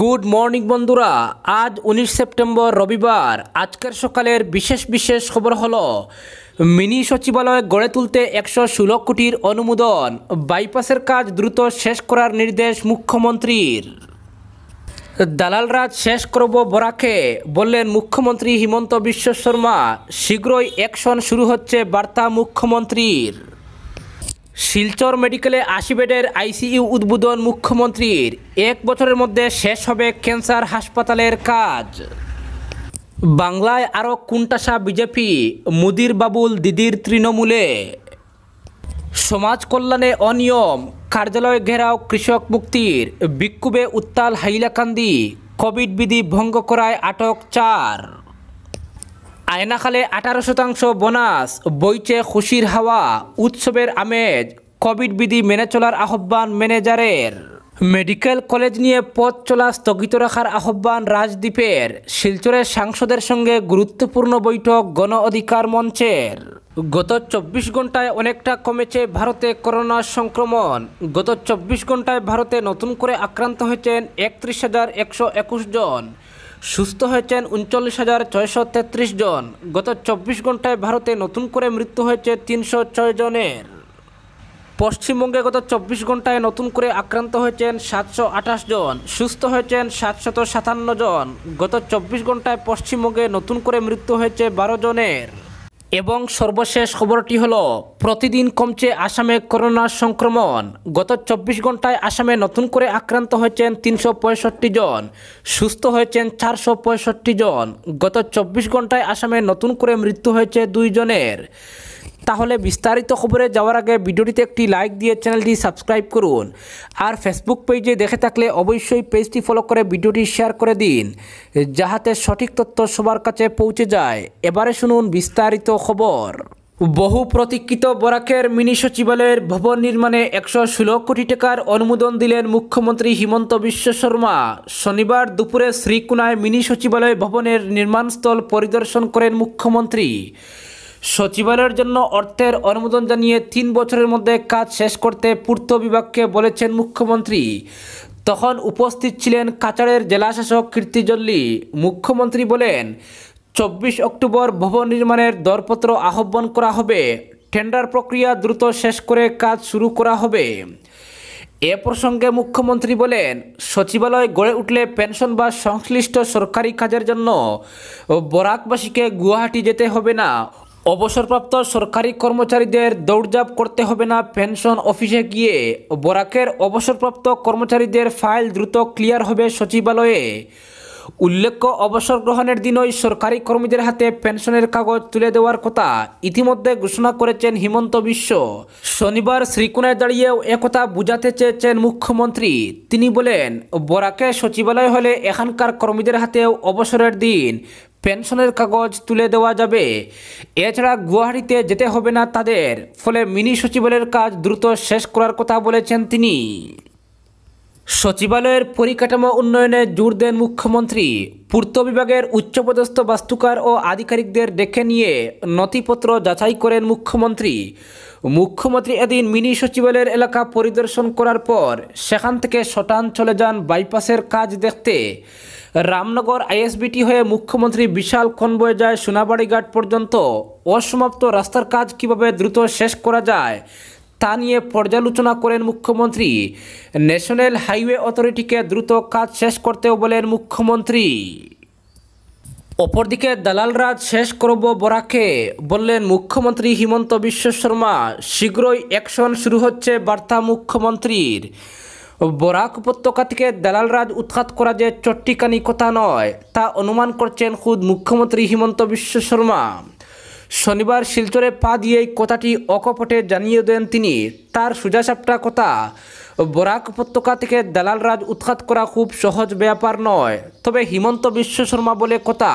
good morning বন্ধুরা আজ উনিশ সেপ্টেম্বর রবিবার আজকের সকালের বিশেষ বিশেষ খবর হলো মিনি সচিবালয় গড়ে তুলতে একশো ষোলো কোটির অনুমোদন বাইপাসের কাজ দ্রুত শেষ করার নির্দেশ মুখ্যমন্ত্রীর দালালরাজ শেষ করব বরাকে বললেন মুখ্যমন্ত্রী হিমন্ত বিশ্ব শর্মা শীঘ্রই অ্যাকশন শুরু হচ্ছে বার্তা মুখ্যমন্ত্রীর শিলচর মেডিকেলে আশি বেডের আইসিইউ উদ্বোধন মুখ্যমন্ত্রীর এক বছরের মধ্যে শেষ হবে ক্যান্সার হাসপাতালের কাজ বাংলায় আরও কুণ্টাসা বিজেপি মুদির বাবুল দিদির তৃণমূলে সমাজ কল্যাণে অনিয়ম কার্যালয় ঘেরাও কৃষক মুক্তির বিক্ষোভে উত্তাল হাইলাকান্দি কোভিড বিধি ভঙ্গ করায় আটক চার আয়নাকালে আঠারো শতাংশ বোনাস বইছে খুশির হাওয়া উৎসবের আমেজ কোভিড বিধি মেনে চলার আহ্বান ম্যানেজারের মেডিকেল কলেজ নিয়ে পথ চলা স্থগিত রাখার আহ্বান রাজদ্বীপের শিলচরের সাংসদের সঙ্গে গুরুত্বপূর্ণ বৈঠক গণ অধিকার মঞ্চের গত চব্বিশ ঘন্টায় অনেকটা কমেছে ভারতে করোনা সংক্রমণ গত চব্বিশ ঘন্টায় ভারতে নতুন করে আক্রান্ত হয়েছেন একত্রিশ হাজার একশো একুশ জন সুস্থ হয়েছেন উনচল্লিশ হাজার ছয়শো তেত্রিশ জন গত চব্বিশ ঘন্টায় ভারতে নতুন করে মৃত্যু হয়েছে তিনশো ছয় জনের পশ্চিমবঙ্গে গত চব্বিশ ঘন্টায় নতুন করে আক্রান্ত হয়েছেন সাতশো আঠাশ জন সুস্থ হয়েছেন সাতশত সাতান্ন জন গত চব্বিশ ঘন্টায় পশ্চিমবঙ্গে নতুন করে মৃত্যু হয়েছে বারো জনের এবং সর্বশেষ খবরটি হলো প্রতিদিন কমছে আসামে করোনা সংক্রমণ গত চব্বিশ ঘন্টায় আসামে নতুন করে আক্রান্ত হয়েছেন তিনশো জন সুস্থ হয়েছেন চারশো জন গত চব্বিশ ঘন্টায় আসামে নতুন করে মৃত্যু হয়েছে দুইজনের তাহলে বিস্তারিত খবরে যাওয়ার আগে ভিডিওটিতে একটি লাইক দিয়ে চ্যানেলটি সাবস্ক্রাইব করুন আর ফেসবুক পেজে দেখে থাকলে অবশ্যই পেজটি ফলো করে ভিডিওটি শেয়ার করে দিন যাহাতে সঠিক তথ্য সবার কাছে পৌঁছে যায় এবারে শুনুন বিস্তারিত খবর বহু প্রতীক্ষিত বরাকের মিনি সচিবালয়ের ভবন নির্মাণে একশো ষোলো কোটি টাকার অনুমোদন দিলেন মুখ্যমন্ত্রী হিমন্ত বিশ্ব শর্মা শনিবার দুপুরে শ্রীকুনায় মিনি সচিবালয় ভবনের নির্মাণস্থল পরিদর্শন করেন মুখ্যমন্ত্রী সচিবালয়ের জন্য অর্থের অনুমোদন জানিয়ে তিন বছরের মধ্যে কাজ শেষ করতে পূর্ত বিভাগকে বলেছেন মুখ্যমন্ত্রী তখন উপস্থিত ছিলেন কাছাড়ের জেলাশাসক কীর্তি জল্লি মুখ্যমন্ত্রী বলেন চব্বিশ অক্টোবর ভবন নির্মাণের দরপত্র আহ্বান করা হবে টেন্ডার প্রক্রিয়া দ্রুত শেষ করে কাজ শুরু করা হবে এ প্রসঙ্গে মুখ্যমন্ত্রী বলেন সচিবালয় গড়ে উঠলে পেনশন বা সংশ্লিষ্ট সরকারি কাজের জন্য বরাকবাসীকে গুয়াহাটি যেতে হবে না অবসরপ্রাপ্ত সরকারি কর্মচারীদের দৌড়জাপ করতে হবে না পেনশন অফিসে গিয়ে বরাকের অবসরপ্রাপ্ত কর্মচারীদের ফাইল দ্রুত ক্লিয়ার হবে সচিবালয়ে উল্লেখ্য অবসর গ্রহণের দিনই সরকারি কর্মীদের হাতে পেনশনের কাগজ তুলে দেওয়ার কথা ইতিমধ্যে ঘোষণা করেছেন হিমন্ত বিশ্ব শনিবার শ্রীকোণায় দাঁড়িয়েও একথা বুঝাতে চেয়েছেন মুখ্যমন্ত্রী তিনি বলেন বরাকে সচিবালয় হলে এখানকার কর্মীদের হাতেও অবসরের দিন পেনশনের কাগজ তুলে দেওয়া যাবে এছাড়া গুয়াহাটিতে যেতে হবে না তাদের ফলে মিনি সচিবালয়ের কাজ দ্রুত শেষ করার কথা বলেছেন তিনি সচিবালয়ের পরিকাঠামো উন্নয়নে জোর দেন মুখ্যমন্ত্রী পূর্ত বিভাগের উচ্চপদস্থ বাস্তুকার ও আধিকারিকদের ডেকে নিয়ে নথিপত্র যাচাই করেন মুখ্যমন্ত্রী মুখ্যমন্ত্রী এদিন মিনি সচিবালয়ের এলাকা পরিদর্শন করার পর সেখান থেকে শটান চলে যান বাইপাসের কাজ দেখতে রামনগর আইএসবিটি হয়ে মুখ্যমন্ত্রী বিশাল কনবয়ে যায় সোনাবাড়িঘাট পর্যন্ত অসমাপ্ত রাস্তার কাজ কিভাবে দ্রুত শেষ করা যায় তা নিয়ে পর্যালোচনা করেন মুখ্যমন্ত্রী ন্যাশনাল হাইওয়ে অথরিটিকে দ্রুত কাজ শেষ করতেও বলেন মুখ্যমন্ত্রী অপরদিকে দালালরাজ শেষ করব বরাকে বললেন মুখ্যমন্ত্রী হিমন্ত বিশ্ব শর্মা শীঘ্রই অ্যাকশন শুরু হচ্ছে বার্তা মুখ্যমন্ত্রীর বরাক উপত্যকা থেকে দালালরাজ উৎখাত করা যে চট্টিকানি কথা নয় তা অনুমান করছেন খুদ মুখ্যমন্ত্রী হিমন্ত বিশ্ব শর্মা শনিবার শিলচরে পা দিয়েই কথাটি অকপটে জানিয়ে দেন তিনি তার সোজাসাপটা কথা বরাক উপত্যকা থেকে দালাল রাজ উৎখাত করা খুব সহজ ব্যাপার নয় তবে হিমন্ত বিশ্ব শর্মা বলে কথা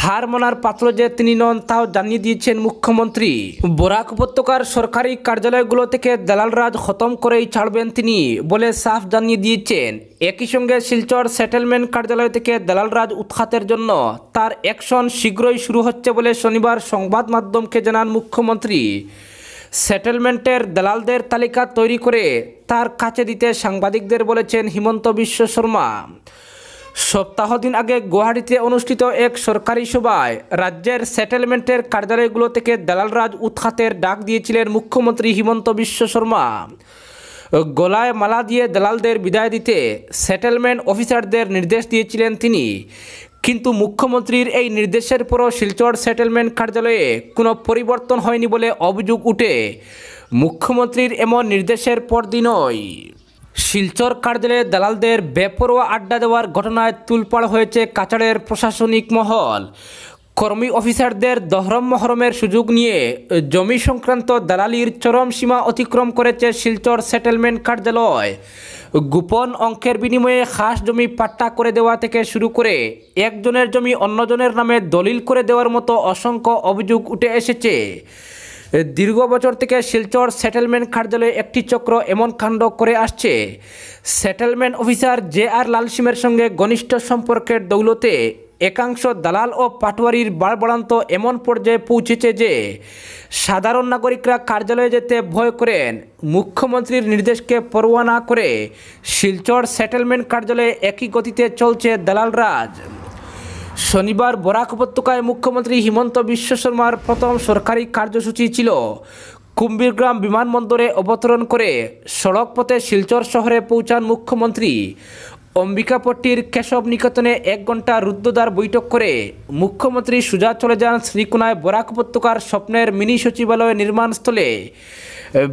হার মনার পাত্র যে তিনি নন তাও জানিয়ে দিয়েছেন মুখ্যমন্ত্রী বরাক উপত্যকার সরকারি কার্যালয়গুলো থেকে দালালরাজ খতম করেই ছাড়বেন তিনি বলে সাফ জানিয়ে দিয়েছেন একই সঙ্গে শিলচর সেটেলমেন্ট কার্যালয় থেকে দালালরাজ উৎখাতের জন্য তার অ্যাকশন শীঘ্রই শুরু হচ্ছে বলে শনিবার সংবাদ মাধ্যমকে জানান মুখ্যমন্ত্রী সেটেলমেন্টের দালালদের তালিকা তৈরি করে তার কাছে দিতে সাংবাদিকদের বলেছেন হিমন্ত বিশ্ব শর্মা সপ্তাহ দিন আগে গুয়াহাটিতে অনুষ্ঠিত এক সরকারি সভায় রাজ্যের সেটেলমেন্টের কার্যালয়গুলো থেকে দালালরাজ উৎখাতের ডাক দিয়েছিলেন মুখ্যমন্ত্রী হিমন্ত বিশ্ব শর্মা গলায় মালা দিয়ে দালালদের বিদায় দিতে সেটেলমেন্ট অফিসারদের নির্দেশ দিয়েছিলেন তিনি কিন্তু মুখ্যমন্ত্রীর এই নির্দেশের পরও শিলচর সেটেলমেন্ট কার্যালয়ে কোনো পরিবর্তন হয়নি বলে অভিযোগ উঠে মুখ্যমন্ত্রীর এমন নির্দেশের দিনই শিলচর কার্যালয়ে দালালদের বেপরোয়া আড্ডা দেওয়ার ঘটনায় তুলপাড় হয়েছে কাছাড়ের প্রশাসনিক মহল কর্মী অফিসারদের দহরম মহরমের সুযোগ নিয়ে জমি সংক্রান্ত দালালির চরম সীমা অতিক্রম করেছে শিলচর সেটেলমেন্ট কার্যালয় গোপন অঙ্কের বিনিময়ে খাস জমি পাট্টা করে দেওয়া থেকে শুরু করে একজনের জমি অন্যজনের নামে দলিল করে দেওয়ার মতো অসংখ্য অভিযোগ উঠে এসেছে দীর্ঘ বছর থেকে শিলচর সেটেলমেন্ট কার্যালয়ে একটি চক্র এমন কাণ্ড করে আসছে সেটেলমেন্ট অফিসার জে আর লালসিমের সঙ্গে ঘনিষ্ঠ সম্পর্কের দৌলতে একাংশ দালাল ও পাটোয়ারির বাড়বড়ান্ত এমন পর্যায়ে পৌঁছেছে যে সাধারণ নাগরিকরা কার্যালয়ে যেতে ভয় করেন মুখ্যমন্ত্রীর নির্দেশকে পরোয়া না করে শিলচর সেটেলমেন্ট কার্যালয়ে একই গতিতে চলছে দালাল রাজ শনিবার বরাক উপত্যকায় মুখ্যমন্ত্রী হিমন্ত বিশ্ব শর্মার প্রথম সরকারি কার্যসূচি ছিল কুম্ভীরগ্রাম বিমানবন্দরে অবতরণ করে সড়কপথে শিলচর শহরে পৌঁছান মুখ্যমন্ত্রী অম্বিকাপট্টির কেশব নিকেতনে এক ঘন্টা রুদ্ধদ্বার বৈঠক করে মুখ্যমন্ত্রী সুজা চলে যান শ্রীকোনায় বরাক উপত্যকার স্বপ্নের মিনি সচিবালয় নির্মাণস্থলে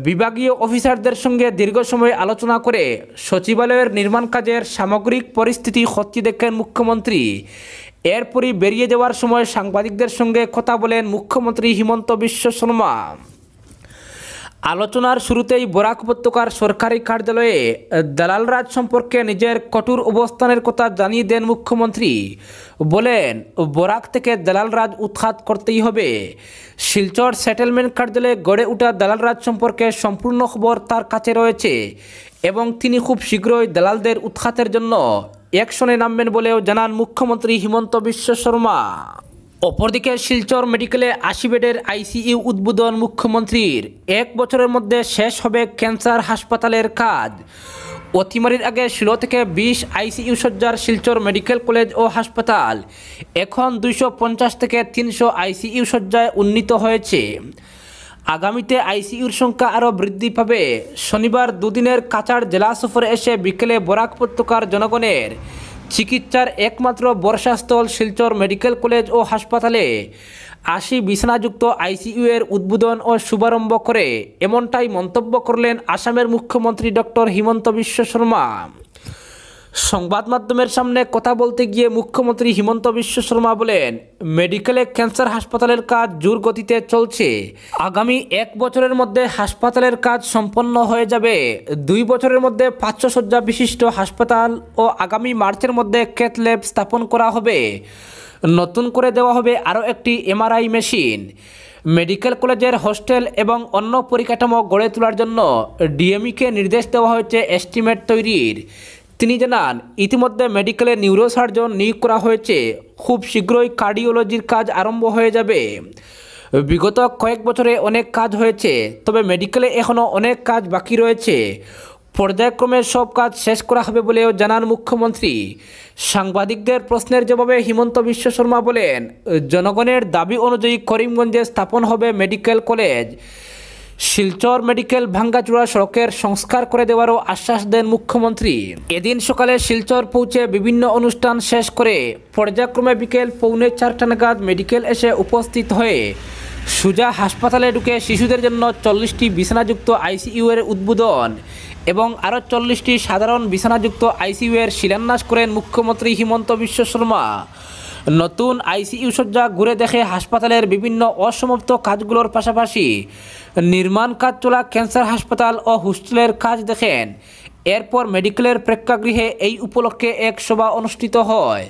বিভাগীয় অফিসারদের সঙ্গে দীর্ঘ সময় আলোচনা করে সচিবালয়ের নির্মাণ কাজের সামগ্রিক পরিস্থিতি খতিয়ে দেখেন মুখ্যমন্ত্রী এরপরই বেরিয়ে যাওয়ার সময় সাংবাদিকদের সঙ্গে কথা বলেন মুখ্যমন্ত্রী হিমন্ত বিশ্ব শর্মা আলোচনার শুরুতেই বরাক উপত্যকার সরকারি কার্যালয়ে দালালরাজ সম্পর্কে নিজের কঠোর অবস্থানের কথা জানিয়ে দেন মুখ্যমন্ত্রী বলেন বরাক থেকে দালালরাজ উৎখাত করতেই হবে শিলচর সেটেলমেন্ট কার্যালয়ে গড়ে ওঠা দালালরাজ সম্পর্কে সম্পূর্ণ খবর তার কাছে রয়েছে এবং তিনি খুব শীঘ্রই দালালদের উৎখাতের জন্য একশনে নামবেন বলেও জানান মুখ্যমন্ত্রী হিমন্ত বিশ্ব শর্মা অপরদিকে শিলচর মেডিকেলে আশি বেডের আইসিইউ উদ্বোধন মুখ্যমন্ত্রীর এক বছরের মধ্যে শেষ হবে ক্যান্সার হাসপাতালের কাজ অতিমারির আগে ষোলো থেকে বিশ আইসিইউ সজ্জার শিলচর মেডিকেল কলেজ ও হাসপাতাল এখন দুইশো থেকে তিনশো আইসিইউ সজ্জায় উন্নীত হয়েছে আগামীতে আইসিইউর সংখ্যা আরও বৃদ্ধি পাবে শনিবার দুদিনের কাছাড় জেলা সফরে এসে বিকেলে বরাক উপত্যকার জনগণের চিকিৎসার একমাত্র বর্ষাস্থল শিলচর মেডিকেল কলেজ ও হাসপাতালে আশি বিছানাযুক্ত আইসিইউ এর উদ্বোধন ও শুভারম্ভ করে এমনটাই মন্তব্য করলেন আসামের মুখ্যমন্ত্রী ডক্টর হিমন্ত বিশ্ব শর্মা সংবাদ মাধ্যমের সামনে কথা বলতে গিয়ে মুখ্যমন্ত্রী হিমন্ত বিশ্ব শর্মা বলেন মেডিকেলে ক্যান্সার হাসপাতালের কাজ জোর গতিতে চলছে আগামী এক বছরের মধ্যে হাসপাতালের কাজ সম্পন্ন হয়ে যাবে দুই বছরের মধ্যে পাঁচশো শয্যা বিশিষ্ট হাসপাতাল ও আগামী মার্চের মধ্যে ক্যাথ স্থাপন করা হবে নতুন করে দেওয়া হবে আরও একটি এমআরআই মেশিন মেডিকেল কলেজের হোস্টেল এবং অন্য পরিকাঠামো গড়ে তোলার জন্য ডিএমইকে নির্দেশ দেওয়া হয়েছে এস্টিমেট তৈরির তিনি জানান ইতিমধ্যে মেডিকেলে নিউরোসার্জন নিয়োগ করা হয়েছে খুব শীঘ্রই কার্ডিওলজির কাজ আরম্ভ হয়ে যাবে বিগত কয়েক বছরে অনেক কাজ হয়েছে তবে মেডিকেলে এখনও অনেক কাজ বাকি রয়েছে পর্যায়ক্রমে সব কাজ শেষ করা হবে বলেও জানান মুখ্যমন্ত্রী সাংবাদিকদের প্রশ্নের জবাবে হিমন্ত বিশ্ব শর্মা বলেন জনগণের দাবি অনুযায়ী করিমগঞ্জে স্থাপন হবে মেডিকেল কলেজ শিলচর মেডিকেল ভাঙ্গাচুড়া সড়কের সংস্কার করে দেওয়ারও আশ্বাস দেন মুখ্যমন্ত্রী এদিন সকালে শিলচর পৌঁছে বিভিন্ন অনুষ্ঠান শেষ করে পর্যায়ক্রমে বিকেল পৌনে চারটা নাগাদ মেডিকেল এসে উপস্থিত হয়ে সুজা হাসপাতালে ঢুকে শিশুদের জন্য চল্লিশটি বিছানাযুক্ত আইসিইউ এর উদ্বোধন এবং আরও চল্লিশটি সাধারণ বিছানাযুক্ত আইসিইউ এর শিলান্যাস করেন মুখ্যমন্ত্রী হিমন্ত বিশ্ব শর্মা নতুন আইসিইউ শয্যা ঘুরে দেখে হাসপাতালের বিভিন্ন অসমাপ্ত কাজগুলোর পাশাপাশি নির্মাণ কাজ চলা ক্যান্সার হাসপাতাল ও হোস্টেলের কাজ দেখেন এরপর মেডিকেলের প্রেক্ষাগৃহে এই উপলক্ষে এক সভা অনুষ্ঠিত হয়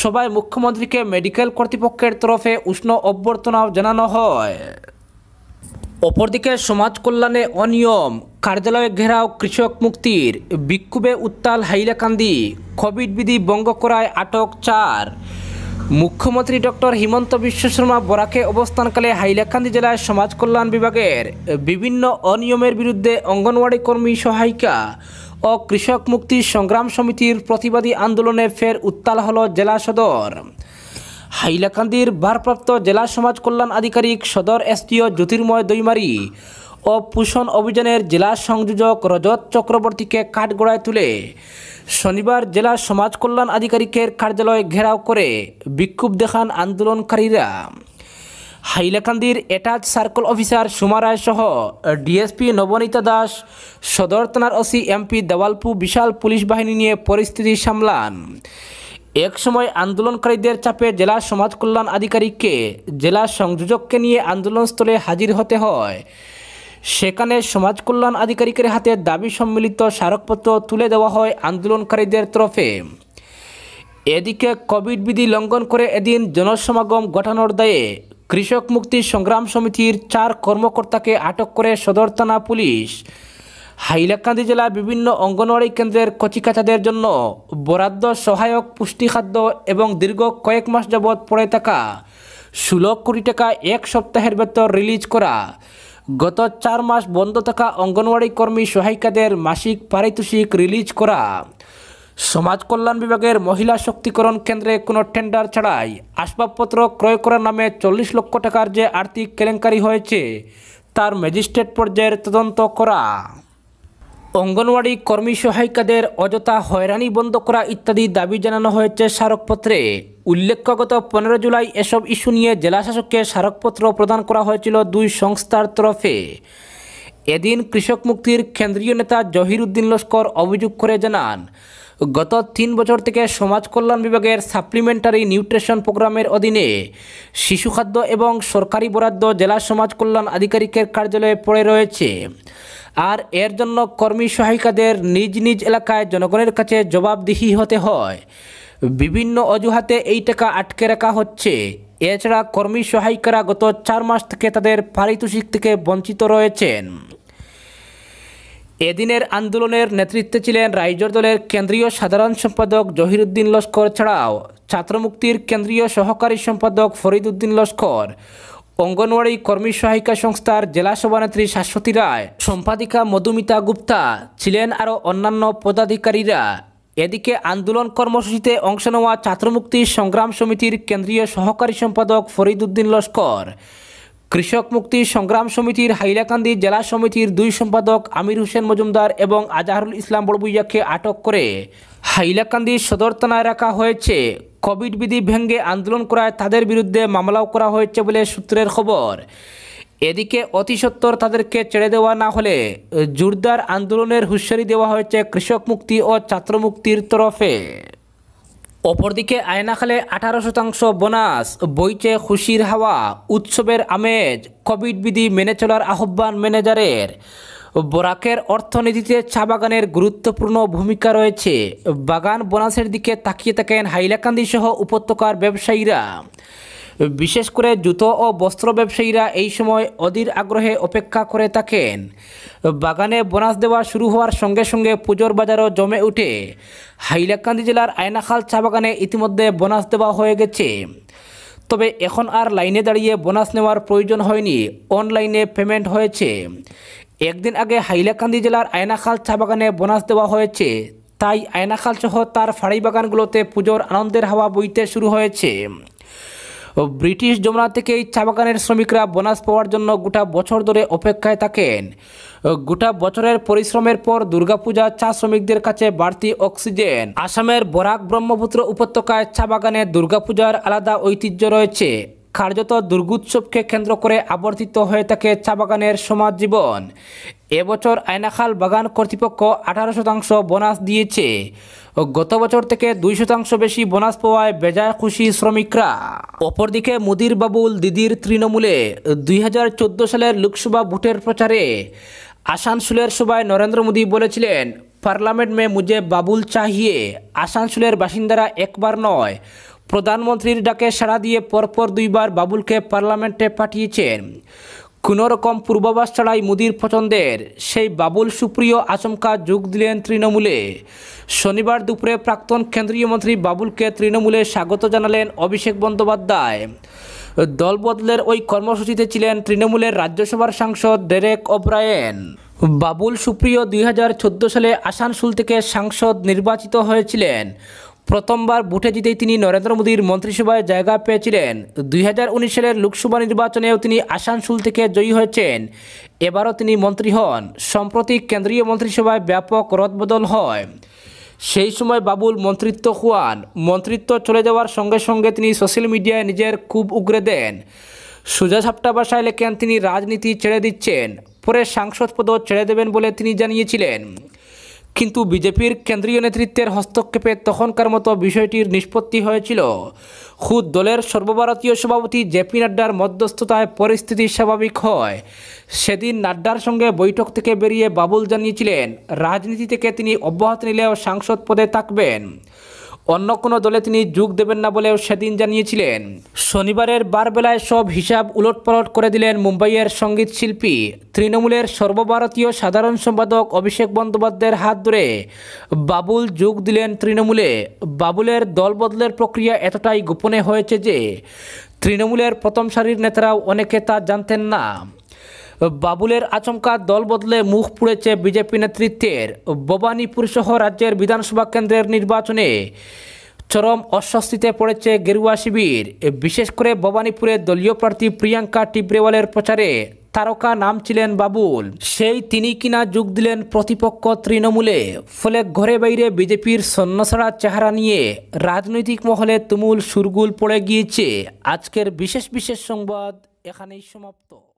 সভায় মুখ্যমন্ত্রীকে মেডিকেল কর্তৃপক্ষের তরফে উষ্ণ অভ্যর্থনাও জানানো হয় অপরদিকে সমাজ কল্যাণে অনিয়ম কার্যালয়ে ঘেরাও কৃষক মুক্তির বিক্ষোভে উত্তাল হাইলাকান্দি কোভিড বিধি বঙ্গ করায় আটক চার মুখ্যমন্ত্রী ডক্টর হিমন্ত বিশ্ব শর্মা বরাকে অবস্থানকালে হাইলাকান্দি জেলায় সমাজ কল্যাণ বিভাগের বিভিন্ন অনিয়মের বিরুদ্ধে অঙ্গনওয়াড়ি কর্মী সহায়িকা ও কৃষক মুক্তি সংগ্রাম সমিতির প্রতিবাদী আন্দোলনে ফের উত্তাল হল জেলা সদর হাইলাকান্দির ভারপ্রাপ্ত জেলা সমাজ কল্যাণ আধিকারিক সদর এসটিও জ্যোতির্ময় দৈমারী ও পোষণ অভিযানের জেলা সংযোজক রজত চক্রবর্তীকে কাঠগড়ায় তুলে শনিবার জেলা সমাজ কল্যাণ আধিকারিকের কার্যালয় ঘেরাও করে বিক্ষোভ দেখান আন্দোলনকারীরা হাইলাকান্দির attach circle officer Suma Roy সহ ডিএসপি নবনীতা দাস সদর থানার ওসি এমপি দেওয়ালপু বিশাল পুলিশ বাহিনী নিয়ে পরিস্থিতি সামলান এক সময় আন্দোলনকারীদের চাপে জেলা সমাজ কল্যাণ আধিকারিককে জেলা সংযোজককে নিয়ে আন্দোলনস্থলে হাজির হতে হয় সেখানে সমাজ কল্যাণ আধিকারিকের হাতে দাবি সম্মিলিত স্মারকপত্র তুলে দেওয়া হয় আন্দোলনকারীদের তরফে এদিকে কোভিড বিধি লঙ্ঘন করে এদিন জনসমাগম ঘটানোর দায়ে কৃষক মুক্তি সংগ্রাম সমিতির চার কর্মকর্তাকে আটক করে সদর থানা পুলিশ হাইলাকান্দি জেলা বিভিন্ন অঙ্গনওয়াড়ি কেন্দ্রের কচিকাচাদের জন্য বরাদ্দ সহায়ক পুষ্টি খাদ্য এবং দীর্ঘ কয়েক মাস যাবৎ পড়ে থাকা ষোলো কোটি টাকা এক সপ্তাহের বেতর রিলিজ করা গত চার মাস বন্ধ থাকা অঙ্গনওয়াড়ি কর্মী সহায়িকাদের মাসিক পারিতোষিক রিলিজ করা সমাজ কল্যাণ বিভাগের মহিলা শক্তিকরণ কেন্দ্রে কোনো টেন্ডার ছাড়াই আসবাবপত্র ক্রয় করার নামে চল্লিশ লক্ষ টাকার যে আর্থিক কেলেঙ্কারি হয়েছে তার ম্যাজিস্ট্রেট পর্যায়ের তদন্ত করা অঙ্গনওয়াড়ি কর্মী সহায়িকাদের অযথা হয়রানি বন্ধ করা ইত্যাদি দাবি জানানো হয়েছে স্মারকপত্রে উল্লেখ্য গত পনেরো জুলাই এসব ইস্যু নিয়ে জেলাশাসককে স্মারকপত্র প্রদান করা হয়েছিল দুই সংস্থার তরফে এদিন কৃষক মুক্তির কেন্দ্রীয় নেতা জহির উদ্দিন লস্কর অভিযোগ করে জানান গত তিন বছর থেকে সমাজ কল্যাণ বিভাগের সাপ্লিমেন্টারি নিউট্রিশন প্রোগ্রামের অধীনে শিশু খাদ্য এবং সরকারি বরাদ্দ জেলা সমাজ কল্যাণ আধিকারিকের কার্যালয়ে পড়ে রয়েছে আর এর জন্য কর্মী সহায়িকাদের নিজ নিজ এলাকায় জনগণের কাছে জবাবদিহি হতে হয় বিভিন্ন অজুহাতে এই টাকা আটকে রাখা হচ্ছে এছাড়া কর্মী সহায়িকারা গত চার মাস থেকে তাদের পারিতোষিক থেকে বঞ্চিত রয়েছেন এদিনের আন্দোলনের নেতৃত্বে ছিলেন রাইজর দলের কেন্দ্রীয় সাধারণ সম্পাদক জহিরুদ্দিন লস্কর ছাড়াও ছাত্রমুক্তির কেন্দ্রীয় সহকারী সম্পাদক ফরিদ উদ্দিন লস্কর অঙ্গনওয়াড়ি কর্মী সহায়িকা সংস্থার জেলা সভানেত্রী শাশ্বতী রায় সম্পাদিকা মধুমিতা গুপ্তা ছিলেন আরও অন্যান্য পদাধিকারীরা এদিকে আন্দোলন কর্মসূচিতে অংশ নেওয়া ছাত্রমুক্তি সংগ্রাম সমিতির কেন্দ্রীয় সহকারী সম্পাদক ফরিদ উদ্দিন লস্কর কৃষক মুক্তি সংগ্রাম সমিতির হাইলাকান্দি জেলা সমিতির দুই সম্পাদক আমির হোসেন মজুমদার এবং আজাহারুল ইসলাম বড়বুইয়াকে আটক করে হাইলাকান্দি সদর থানায় রাখা হয়েছে কোভিড বিধি ভেঙ্গে আন্দোলন করায় তাদের বিরুদ্ধে মামলাও করা হয়েছে বলে সূত্রের খবর এদিকে অতিসত্বর তাদেরকে ছেড়ে দেওয়া না হলে জোরদার আন্দোলনের হুঁশিয়ারি দেওয়া হয়েছে কৃষক মুক্তি ও ছাত্র মুক্তির তরফে অপরদিকে আয়নাখালে আঠারো শতাংশ বোনাস বইছে খুশির হাওয়া উৎসবের আমেজ কোভিড বিধি মেনে চলার আহ্বান ম্যানেজারের বরাকের অর্থনীতিতে চা বাগানের গুরুত্বপূর্ণ ভূমিকা রয়েছে বাগান বোনাসের দিকে তাকিয়ে থাকেন হাইলাকান্দি সহ উপত্যকার ব্যবসায়ীরা বিশেষ করে জুতো ও বস্ত্র ব্যবসায়ীরা এই সময় অধীর আগ্রহে অপেক্ষা করে থাকেন বাগানে বোনাস দেওয়া শুরু হওয়ার সঙ্গে সঙ্গে পুজোর বাজারও জমে উঠে হাইলাকান্দি জেলার আয়নাখাল চা বাগানে ইতিমধ্যে বোনাস দেওয়া হয়ে গেছে তবে এখন আর লাইনে দাঁড়িয়ে বোনাস নেওয়ার প্রয়োজন হয়নি অনলাইনে পেমেন্ট হয়েছে একদিন আগে হাইলাকান্দি জেলার আয়নাখাল চা বাগানে বোনাস দেওয়া হয়েছে তাই আয়নাখাল সহ তার ফাড়ি বাগানগুলোতে পুজোর আনন্দের হাওয়া বইতে শুরু হয়েছে ব্রিটিশ জমনা থেকে এই চা বাগানের শ্রমিকরা বোনাস পাওয়ার জন্য গোটা বছর ধরে অপেক্ষায় থাকেন গোটা বছরের পরিশ্রমের পর দুর্গাপূজা চা শ্রমিকদের কাছে বাড়তি অক্সিজেন আসামের বরাক ব্রহ্মপুত্র উপত্যকায় চা বাগানে দুর্গাপূজার আলাদা ঐতিহ্য রয়েছে কার্যত দুর্গোৎসবকে কেন্দ্র করে আবর্তিত হয়ে থাকে চা বাগানের সমাজ জীবন এবছর আয়নাখাল বাগান কর্তৃপক্ষ আঠারো শতাংশ বোনাস দিয়েছে গত বছর থেকে দুই শতাংশ বেশি বোনাস পাওয়ায় বেজায় খুশি শ্রমিকরা অপরদিকে মুদির বাবুল দিদির তৃণমূলে দুই সালের লোকসভা ভোটের প্রচারে আসানসোলের সভায় নরেন্দ্র মোদী বলেছিলেন পার্লামেন্ট মে মুজে বাবুল চাহিয়ে আসানসোলের বাসিন্দারা একবার নয় প্রধানমন্ত্রীর ডাকে সাড়া দিয়ে পরপর দুইবার বাবুলকে পার্লামেন্টে পাঠিয়েছেন কোনোরকম পূর্বাভাস ছাড়াই মোদির পছন্দের সেই বাবুল সুপ্রিয় আচমকা যোগ দিলেন তৃণমূলে শনিবার দুপুরে প্রাক্তন কেন্দ্রীয় মন্ত্রী বাবুলকে তৃণমূলে স্বাগত জানালেন অভিষেক বন্দ্যোপাধ্যায় দল বদলের ওই কর্মসূচিতে ছিলেন তৃণমূলের রাজ্যসভার সাংসদ ডেরেক ওব্রায়েন বাবুল সুপ্রিয় দুই সালে আসানসোল থেকে সাংসদ নির্বাচিত হয়েছিলেন প্রথমবার বুটে জিতেই তিনি নরেন্দ্র মোদীর মন্ত্রিসভায় জায়গা পেয়েছিলেন দুই সালের লোকসভা নির্বাচনেও তিনি আসানসোল থেকে জয়ী হয়েছেন এবারও তিনি মন্ত্রী হন সম্প্রতি কেন্দ্রীয় মন্ত্রিসভায় ব্যাপক রদবদল হয় সেই সময় বাবুল মন্ত্রিত্ব হওয়ান মন্ত্রিত্ব চলে যাওয়ার সঙ্গে সঙ্গে তিনি সোশ্যাল মিডিয়ায় নিজের খুব উগরে দেন সোজা সাপটা বাসায় লেখেন তিনি রাজনীতি ছেড়ে দিচ্ছেন পরে সাংসদ পদও ছেড়ে দেবেন বলে তিনি জানিয়েছিলেন কিন্তু বিজেপির কেন্দ্রীয় নেতৃত্বের হস্তক্ষেপে তখনকার মতো বিষয়টির নিষ্পত্তি হয়েছিল খুদ দলের সর্বভারতীয় সভাপতি জেপি নাড্ডার মধ্যস্থতায় পরিস্থিতি স্বাভাবিক হয় সেদিন নাড্ডার সঙ্গে বৈঠক থেকে বেরিয়ে বাবুল জানিয়েছিলেন রাজনীতি থেকে তিনি অব্যাহতি নিলেও সাংসদ পদে থাকবেন অন্য কোনো দলে তিনি যোগ দেবেন না বলেও সেদিন জানিয়েছিলেন শনিবারের বারবেলায় সব হিসাব উলটপালট করে দিলেন মুম্বাইয়ের সঙ্গীত শিল্পী তৃণমূলের সর্বভারতীয় সাধারণ সম্পাদক অভিষেক বন্দ্যোপাধ্যায়ের হাত ধরে বাবুল যোগ দিলেন তৃণমূলে বাবুলের দল বদলের প্রক্রিয়া এতটাই গোপনে হয়েছে যে তৃণমূলের প্রথম সারির নেতারাও অনেকে তা জানতেন না বাবুলের আচমকা দল বদলে মুখ পুড়েছে বিজেপি নেতৃত্বের ভবানীপুর সহ রাজ্যের বিধানসভা কেন্দ্রের নির্বাচনে চরম অস্বস্তিতে পড়েছে গেরুয়া শিবির বিশেষ করে ভবানীপুরের দলীয় প্রার্থী প্রিয়াঙ্কা টিব্রেওয়ালের প্রচারে তারকা নাম ছিলেন বাবুল সেই তিনি কিনা যোগ দিলেন প্রতিপক্ষ তৃণমূলে ফলে ঘরে বাইরে বিজেপির সন্ন্যাসরা চেহারা নিয়ে রাজনৈতিক মহলে তুমুল সুরগুল পড়ে গিয়েছে আজকের বিশেষ বিশেষ সংবাদ এখানেই সমাপ্ত